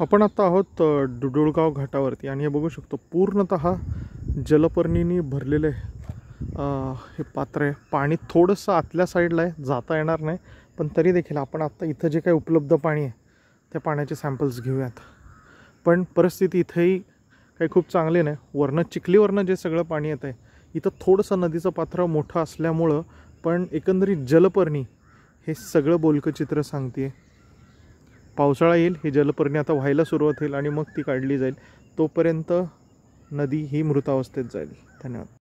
आपण आत्ता आहोत डुडुळगाव घाटावरती आणि हे बघू शकतो पूर्णत जलपर्णीनी भरलेले हे पात्र आहे पाणी थोडंसं आतल्या साईडला आहे जाता येणार नाही पण तरी देखील आपण आत्ता इथं जे काही उपलब्ध पाणी आहे त्या पाण्याचे सॅम्पल्स घेऊयात पण परिस्थिती इथंही काही खूप चांगली नाही वरनं चिखलीवरनं जे सगळं पाणी येत आहे इथं थोडंसं नदीचं पात्र मोठं असल्यामुळं पण एकंदरीत जलपर्णी हे सगळं बोलकं चित्र सांगते पावसाळा येईल ही जलपर्णी आता व्हायला सुरुवात होईल आणि मग ती काढली जाईल तोपर्यंत नदी ही मृतावस्थेत जाईल धन्यवाद